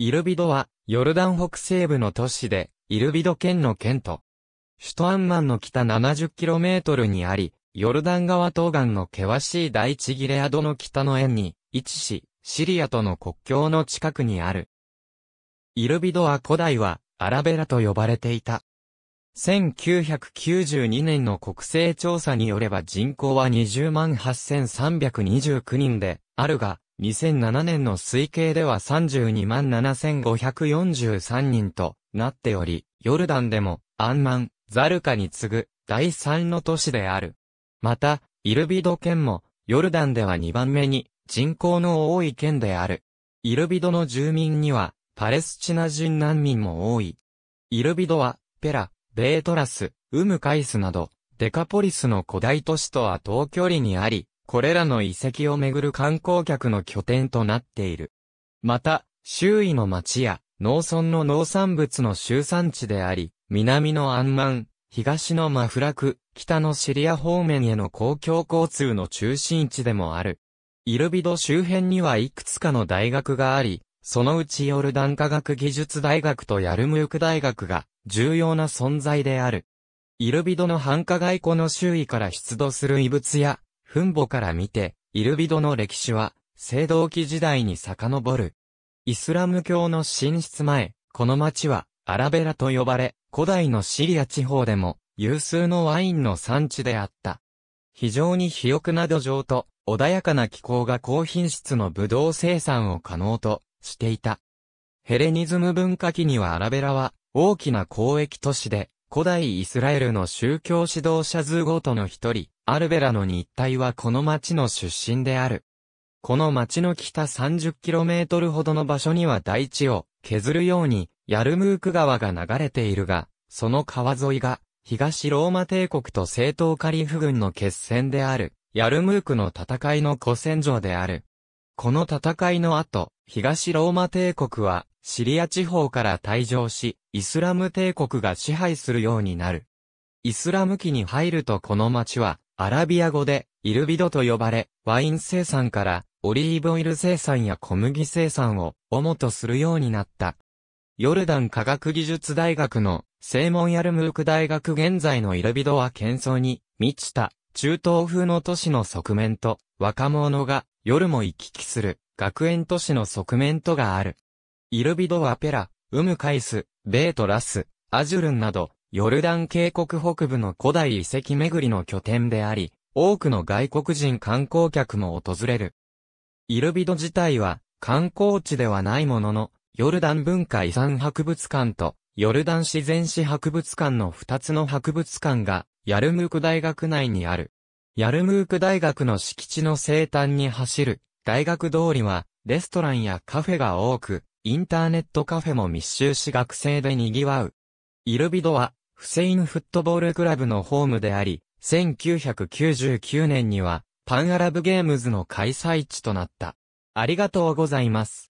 イルビドは、ヨルダン北西部の都市で、イルビド県の県都。首都アンマンの北 70km にあり、ヨルダン川東岸の険しい大地ギレアドの北の縁に位置し、シリアとの国境の近くにある。イルビドは古代はアラベラと呼ばれていた。1992年の国勢調査によれば人口は20万8329人であるが、2007年の推計では32万7543人となっており、ヨルダンでも、アンマン、ザルカに次ぐ、第3の都市である。また、イルビド県も、ヨルダンでは2番目に、人口の多い県である。イルビドの住民には、パレスチナ人難民も多い。イルビドは、ペラ、ベートラス、ウムカイスなど、デカポリスの古代都市とは遠距離にあり、これらの遺跡をめぐる観光客の拠点となっている。また、周囲の町や農村の農産物の集産地であり、南の安満、東のマフラク、北のシリア方面への公共交通の中心地でもある。イルビド周辺にはいくつかの大学があり、そのうちヨルダン科学技術大学とヤルムーク大学が重要な存在である。イルビドの繁華街湖の周囲から出土する遺物や墳墓から見て、イルビドの歴史は、青銅器時代に遡る。イスラム教の進出前、この町は、アラベラと呼ばれ、古代のシリア地方でも、有数のワインの産地であった。非常に肥沃な土壌と、穏やかな気候が高品質のブドウ生産を可能としていた。ヘレニズム文化期にはアラベラは大きな交易都市で古代イスラエルの宗教指導者ズーゴートの一人、アルベラの日体はこの町の出身である。この町の北 30km ほどの場所には大地を削るようにヤルムーク川が流れているが、その川沿いが東ローマ帝国と正統カリフ軍の決戦であるヤルムークの戦いの古戦場である。この戦いの後、東ローマ帝国はシリア地方から退場し、イスラム帝国が支配するようになる。イスラム期に入るとこの町は、アラビア語で、イルビドと呼ばれ、ワイン生産から、オリーブオイル生産や小麦生産を、主とするようになった。ヨルダン科学技術大学の、正門ヤルムーク大学現在のイルビドは喧騒に、満ちた、中東風の都市の側面と、若者が、夜も行き来する、学園都市の側面とがある。イルビドはペラ、ウムカイス、ベートラス、アジュルンなど、ヨルダン渓谷北部の古代遺跡巡りの拠点であり、多くの外国人観光客も訪れる。イルビド自体は観光地ではないものの、ヨルダン文化遺産博物館と、ヨルダン自然史博物館の2つの博物館が、ヤルムーク大学内にある。ヤルムーク大学の敷地の西端に走る、大学通りは、レストランやカフェが多く、インターネットカフェも密集し学生で賑わう。イルビドは、フセインフットボールクラブのホームであり、1999年には、パンアラブゲームズの開催地となった。ありがとうございます。